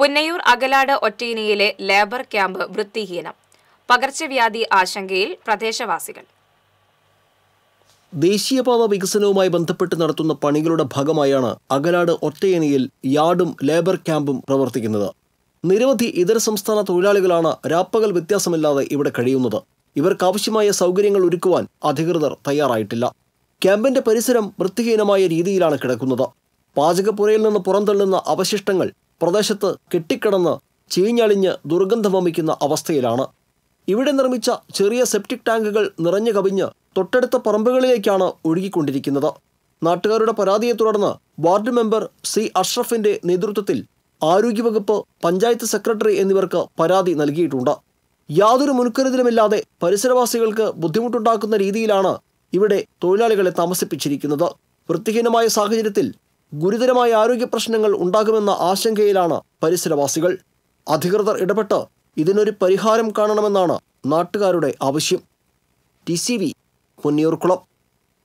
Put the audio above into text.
പുന്നയൂർ അകലാട് ഒറ്റയിനയിലെ labour camp വൃത്തിഹീനം പകർച്ചവ്യാധി ആശങ്കയിൽ പ്രദേശവാസികൾ ദേശീയപാത വികസനവുമായി ബന്ധപ്പെട്ട് നടത്തുന്ന പണികളുടെ ഭാഗമായാണ് അകലാട് ഒറ്റയണിയിൽ യാർഡും ലേബർ ക്യാമ്പും പ്രവർത്തിക്കുന്നത് നിരവധി ഇതര സംസ്ഥാന തൊഴിലാളികളാണ് രാപ്പകൽ വ്യത്യാസമില്ലാതെ ഇവിടെ കഴിയുന്നത് ഇവർക്കാവശ്യമായ സൗകര്യങ്ങൾ ഒരുക്കുവാൻ അധികൃതർ തയ്യാറായിട്ടില്ല ക്യാമ്പിന്റെ പരിസരം വൃത്തിഹീനമായ രീതിയിലാണ് കിടക്കുന്നത് പാചകപ്പുരയിൽ നിന്ന് പുറന്തള്ളുന്ന അവശിഷ്ടങ്ങൾ പ്രദേശത്ത് കെട്ടിക്കിടന്ന് ചീഞ്ഞളിഞ്ഞ് ദുർഗന്ധം വമിക്കുന്ന അവസ്ഥയിലാണ് ഇവിടെ നിർമ്മിച്ച ചെറിയ സെപ്റ്റിക് ടാങ്കുകൾ നിറഞ്ഞു കവിഞ്ഞ് തൊട്ടടുത്ത പറമ്പുകളിലേക്കാണ് ഒഴുകിക്കൊണ്ടിരിക്കുന്നത് നാട്ടുകാരുടെ പരാതിയെ തുടർന്ന് വാർഡ് മെമ്പർ സി അഷ്റഫിന്റെ നേതൃത്വത്തിൽ ആരോഗ്യവകുപ്പ് പഞ്ചായത്ത് സെക്രട്ടറി എന്നിവർക്ക് പരാതി നൽകിയിട്ടുണ്ട് യാതൊരു മുൻകരുതലുമില്ലാതെ പരിസരവാസികൾക്ക് ബുദ്ധിമുട്ടുണ്ടാക്കുന്ന രീതിയിലാണ് ഇവിടെ തൊഴിലാളികളെ താമസിപ്പിച്ചിരിക്കുന്നത് വൃത്തിഹീനമായ സാഹചര്യത്തിൽ ഗുരുതരമായ ആരോഗ്യ പ്രശ്നങ്ങൾ ഉണ്ടാകുമെന്ന ആശങ്കയിലാണ് പരിസരവാസികൾ അധികൃതർ ഇടപെട്ട് ഇതിനൊരു പരിഹാരം കാണണമെന്നാണ് നാട്ടുകാരുടെ ആവശ്യം ടി സി വി പൊന്നിയൂർക്കുളം